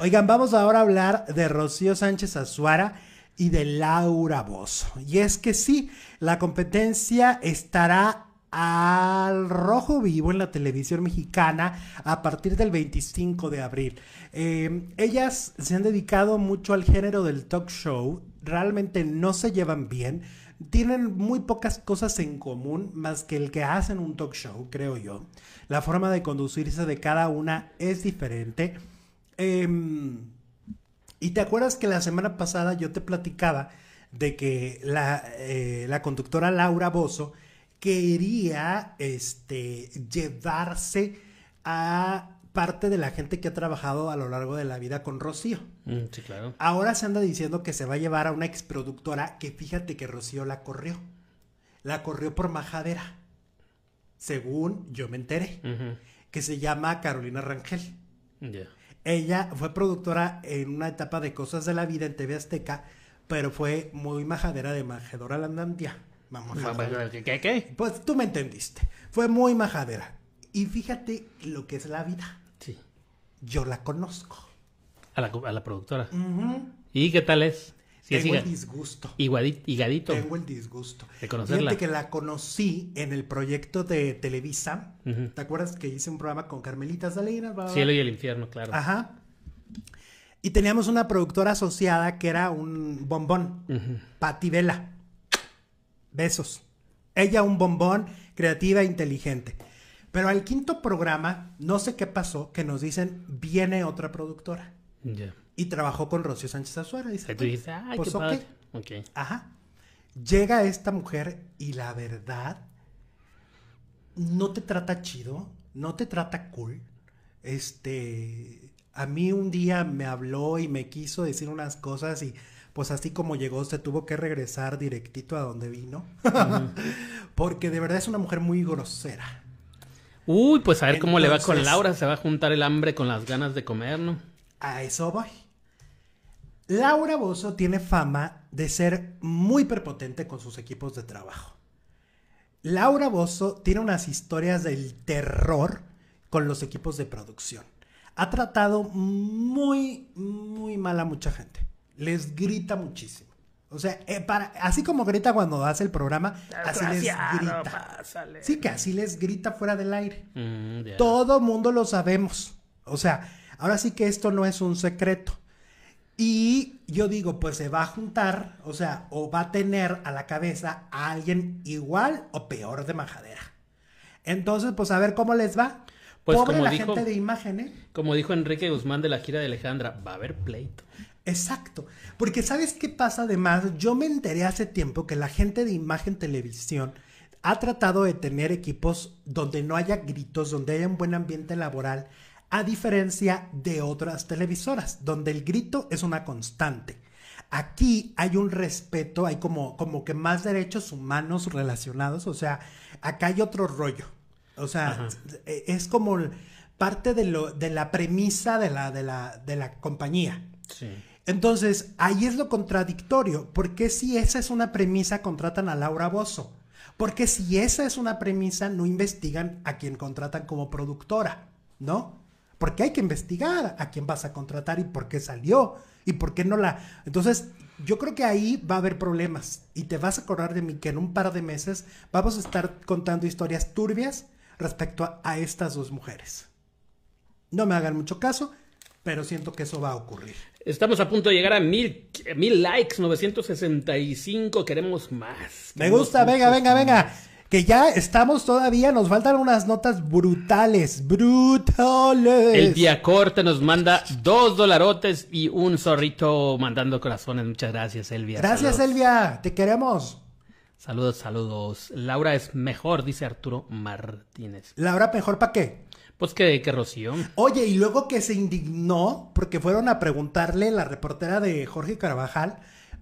Oigan, vamos ahora a hablar de Rocío Sánchez Azuara y de Laura Bozo. Y es que sí, la competencia estará al rojo vivo en la televisión mexicana a partir del 25 de abril. Em, ellas se han dedicado mucho al género del talk show, realmente no se llevan bien, tienen muy pocas cosas en común más que el que hacen un talk show, creo yo. La forma de conducirse de cada una es diferente. Em, y te acuerdas que la semana pasada yo te platicaba de que eh, la, conductora Laura Bozo quería este, llevarse a parte de la gente que ha trabajado a lo largo de la vida con Rocío. Mm, sí, claro. Ahora se anda diciendo que se va a llevar a una exproductora que fíjate que Rocío la corrió. La corrió por majadera, según yo me enteré, que se llama Carolina Rangel. Ya. Ella fue productora en una etapa de Cosas de la Vida en TV Azteca, pero fue muy majadera de Majedora Vamos. Vamos ¿Qué, ¿Qué? Pues tú me entendiste. Fue muy majadera. Y fíjate lo que es la vida. Sí. Yo la conozco. A la, productora. ¿Y qué tal es? Tengo el disgusto. Higadito. Tengo el disgusto. De conocerla. que la conocí en el proyecto de Televisa. ¿Te acuerdas que hice un programa con Carmelita Salinas? Cielo y el infierno, claro. Ajá. Y teníamos una productora asociada que era un bombón, Pati Vela. Besos. Ella un bombón, creativa e inteligente. Pero al quinto programa, no sé qué pasó, que nos dicen, viene otra productora. Ya y trabajó con Rocío Sánchez Azuara. Dice, pues, y tú pues, qué Ajá. Llega esta mujer y la verdad no te trata chido, no te trata cool. Este, a mí un día me habló y me quiso decir unas cosas y pues así como llegó se tuvo que regresar directito a donde vino. Porque de verdad es una mujer muy grosera. Uy, pues a ver cómo le va con Laura, se va a juntar el hambre con las ganas de comer, ¿no? A eso voy. Laura Bozo tiene fama de ser muy prepotente con sus equipos de trabajo. Laura Bozo tiene unas historias del terror con los equipos de producción. Ha tratado muy, muy mal a mucha gente. Les grita muchísimo. O sea, eh, así como grita cuando hace el programa, ah, así les grita. Sí, que así les grita fuera del aire. Todo mm, el Todo mundo lo sabemos. O sea, ahora sí que esto no es un secreto. Y yo digo, pues se va a juntar, o sea, o va a tener a la cabeza a alguien igual o peor de majadera. Entonces, pues a ver cómo les va. Pues, Pobre la gente de imagen, ¿eh? Como dijo Enrique Guzmán de la gira de Alejandra, va a haber pleito. Exacto. Porque ¿sabes qué pasa además? Yo me enteré hace tiempo que la gente de imagen televisión ha tratado de tener equipos donde no haya gritos, donde haya un buen ambiente laboral a diferencia de otras televisoras, donde el grito es una constante. Aquí hay un respeto, hay como, como que más derechos humanos relacionados, o sea, acá hay otro rollo. O sea, e-, es como parte de, lo, de la premisa de la, de la, compañía. Entonces, ahí es lo contradictorio. porque si esa es una premisa contratan a Laura Bozzo Porque si esa es una premisa, no investigan a quien contratan como productora, ¿no? porque hay que investigar a quién vas a contratar y por qué salió y por qué no la... Entonces, yo creo que ahí va a haber problemas y te vas a acordar de mí que en un par de meses vamos a estar contando historias turbias respecto a, estas dos mujeres. No me hagan mucho caso, pero siento que eso va a ocurrir. Estamos a punto de llegar a mil, mil likes, 965, queremos más. me gusta, venga, venga, venga que ya estamos todavía, nos faltan unas notas brutales, brutales. El día corte nos manda dos dolarotes y un zorrito mandando corazones. Muchas gracias, Elvia. Gracias, Elvia, te queremos. Saludos, saludos. Laura es mejor, dice Arturo Martínez. Laura, mejor para qué? Pues que, que Rocío. Oye, y luego que se indignó porque fueron a preguntarle la reportera de Jorge Carvajal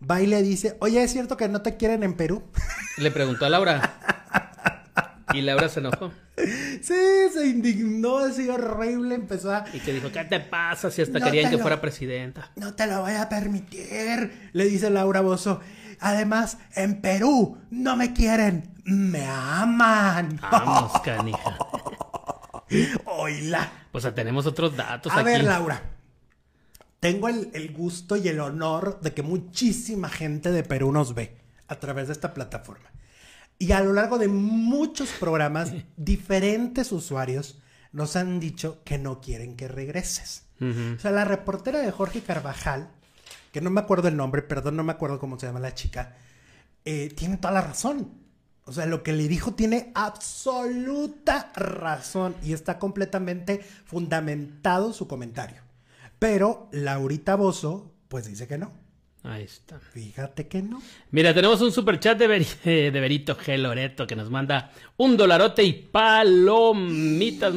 va y le dice, oye, ¿es cierto que no te quieren en Perú? Le preguntó a Laura. Y Laura se enojó. Sí, se indignó así horrible, empezó a... Y que dijo, ¿qué te pasa si hasta querían que fuera presidenta? No te lo voy a permitir, le dice Laura Bozo. Además, en Perú no me quieren, me aman. Vamos, canija. Oila. Pues ah, tenemos otros datos. A ver, Laura. Tengo el, gusto y el honor de que muchísima gente de Perú nos ve a través de esta plataforma. Y a lo largo de muchos programas, diferentes usuarios nos han dicho que no quieren que regreses. O sea, la reportera de Jorge Carvajal, que no me acuerdo el nombre, perdón, no me acuerdo cómo se llama la chica, eh, tiene toda la razón. O sea, lo que le dijo tiene absoluta razón y está completamente fundamentado su comentario. Pero Laurita Bozo, pues dice que no. Ahí está. Fíjate que no. Mira, tenemos un super chat de, Verito Berito G. Loreto que nos manda un dolarote y palomitas.